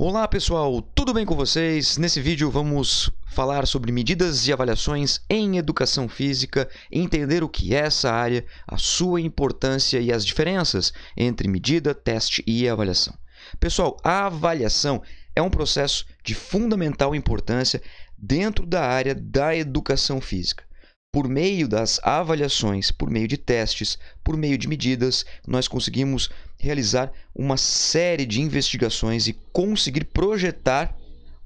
Olá pessoal, tudo bem com vocês? Nesse vídeo vamos falar sobre medidas e avaliações em educação física, entender o que é essa área, a sua importância e as diferenças entre medida, teste e avaliação. Pessoal, a avaliação é um processo de fundamental importância dentro da área da educação física por meio das avaliações, por meio de testes, por meio de medidas, nós conseguimos realizar uma série de investigações e conseguir projetar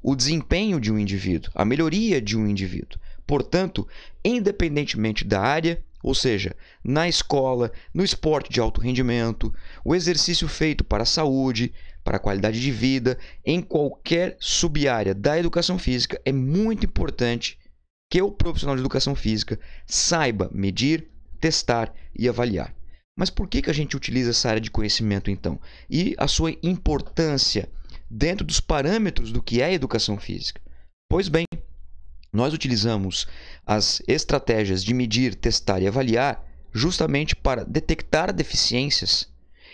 o desempenho de um indivíduo, a melhoria de um indivíduo. Portanto, independentemente da área, ou seja, na escola, no esporte de alto rendimento, o exercício feito para a saúde, para a qualidade de vida, em qualquer subárea da educação física, é muito importante que o profissional de educação física saiba medir, testar e avaliar. Mas por que, que a gente utiliza essa área de conhecimento então? E a sua importância dentro dos parâmetros do que é educação física? Pois bem, nós utilizamos as estratégias de medir, testar e avaliar justamente para detectar deficiências,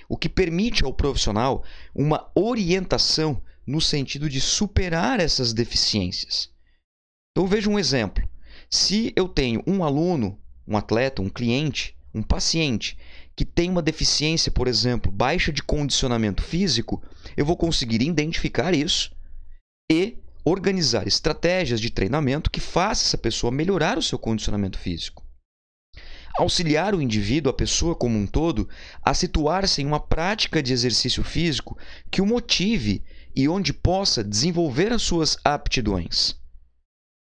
o que permite ao profissional uma orientação no sentido de superar essas deficiências. Eu vejo um exemplo. Se eu tenho um aluno, um atleta, um cliente, um paciente que tem uma deficiência, por exemplo, baixa de condicionamento físico, eu vou conseguir identificar isso e organizar estratégias de treinamento que faça essa pessoa melhorar o seu condicionamento físico. Auxiliar o indivíduo, a pessoa como um todo, a situar-se em uma prática de exercício físico que o motive e onde possa desenvolver as suas aptidões.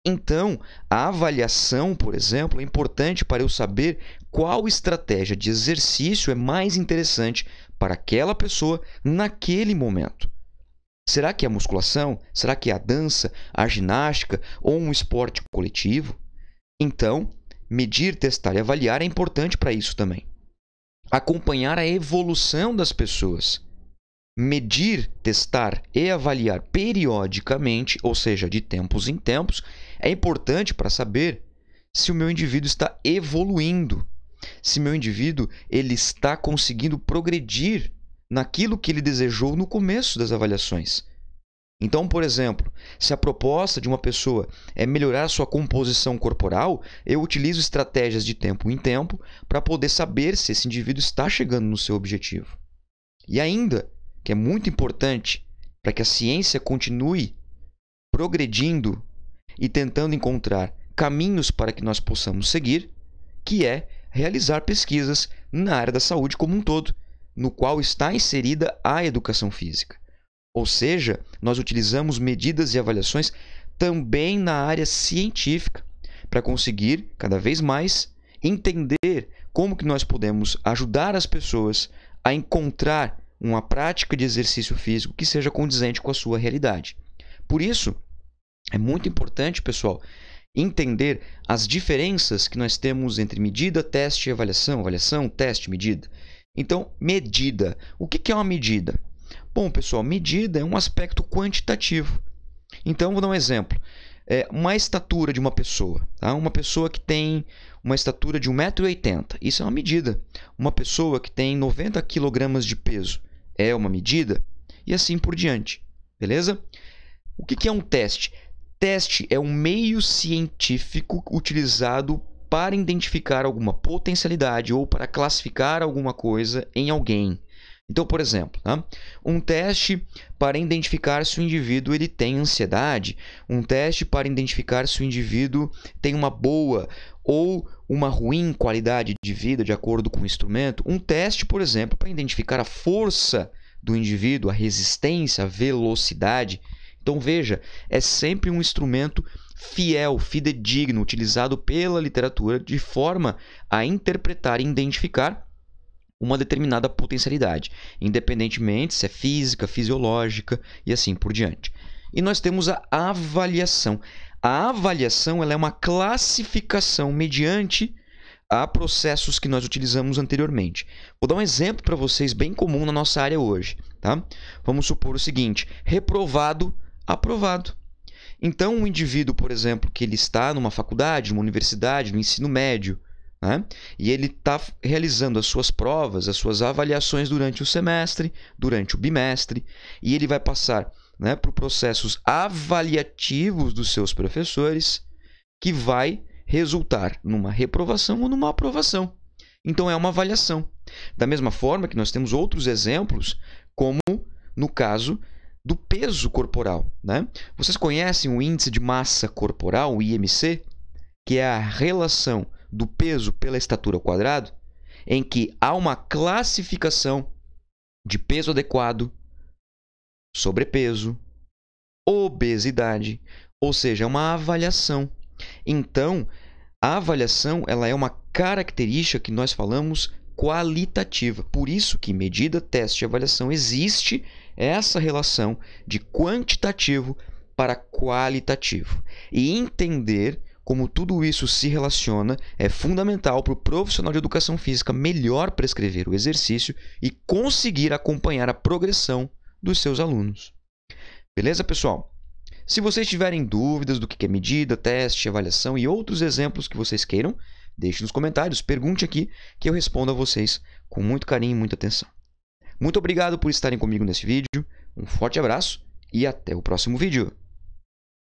Então, a avaliação, por exemplo, é importante para eu saber qual estratégia de exercício é mais interessante para aquela pessoa naquele momento. Será que é a musculação? Será que é a dança, a ginástica ou um esporte coletivo? Então, medir, testar e avaliar é importante para isso também. Acompanhar a evolução das pessoas. Medir, testar e avaliar periodicamente, ou seja, de tempos em tempos, é importante para saber se o meu indivíduo está evoluindo, se meu indivíduo ele está conseguindo progredir naquilo que ele desejou no começo das avaliações. Então, por exemplo, se a proposta de uma pessoa é melhorar sua composição corporal, eu utilizo estratégias de tempo em tempo para poder saber se esse indivíduo está chegando no seu objetivo. E ainda, que é muito importante para que a ciência continue progredindo e tentando encontrar caminhos para que nós possamos seguir, que é realizar pesquisas na área da saúde como um todo, no qual está inserida a educação física. Ou seja, nós utilizamos medidas e avaliações também na área científica para conseguir cada vez mais entender como que nós podemos ajudar as pessoas a encontrar uma prática de exercício físico que seja condizente com a sua realidade. Por isso, é muito importante, pessoal, entender as diferenças que nós temos entre medida, teste e avaliação, avaliação, teste, medida. Então, medida. O que é uma medida? Bom, pessoal, medida é um aspecto quantitativo. Então, vou dar um exemplo. É uma estatura de uma pessoa. Tá? Uma pessoa que tem uma estatura de 1,80m. Isso é uma medida. Uma pessoa que tem 90 kg de peso é uma medida. E assim por diante. Beleza? O que é um teste? Teste é um meio científico utilizado para identificar alguma potencialidade ou para classificar alguma coisa em alguém. Então, por exemplo, né? um teste para identificar se o indivíduo ele tem ansiedade, um teste para identificar se o indivíduo tem uma boa ou uma ruim qualidade de vida de acordo com o instrumento, um teste, por exemplo, para identificar a força do indivíduo, a resistência, a velocidade então veja, é sempre um instrumento fiel, fidedigno, utilizado pela literatura de forma a interpretar e identificar uma determinada potencialidade, independentemente se é física, fisiológica e assim por diante. E nós temos a avaliação. A avaliação ela é uma classificação mediante a processos que nós utilizamos anteriormente. Vou dar um exemplo para vocês bem comum na nossa área hoje. Tá? Vamos supor o seguinte: reprovado aprovado. Então, um indivíduo, por exemplo, que ele está numa faculdade, numa universidade, no ensino médio, né? e ele está realizando as suas provas, as suas avaliações durante o semestre, durante o bimestre, e ele vai passar né, por processos avaliativos dos seus professores, que vai resultar numa reprovação ou numa aprovação. Então, é uma avaliação. Da mesma forma que nós temos outros exemplos, como no caso do peso corporal. Né? Vocês conhecem o índice de massa corporal, o IMC, que é a relação do peso pela estatura ao quadrado, em que há uma classificação de peso adequado, sobrepeso, obesidade, ou seja, é uma avaliação. Então, a avaliação ela é uma característica que nós falamos qualitativa. Por isso que medida, teste e avaliação existe essa relação de quantitativo para qualitativo. E entender como tudo isso se relaciona é fundamental para o profissional de educação física melhor prescrever o exercício e conseguir acompanhar a progressão dos seus alunos. Beleza, pessoal? Se vocês tiverem dúvidas do que é medida, teste, avaliação e outros exemplos que vocês queiram, Deixe nos comentários, pergunte aqui que eu respondo a vocês com muito carinho e muita atenção. Muito obrigado por estarem comigo nesse vídeo, um forte abraço e até o próximo vídeo.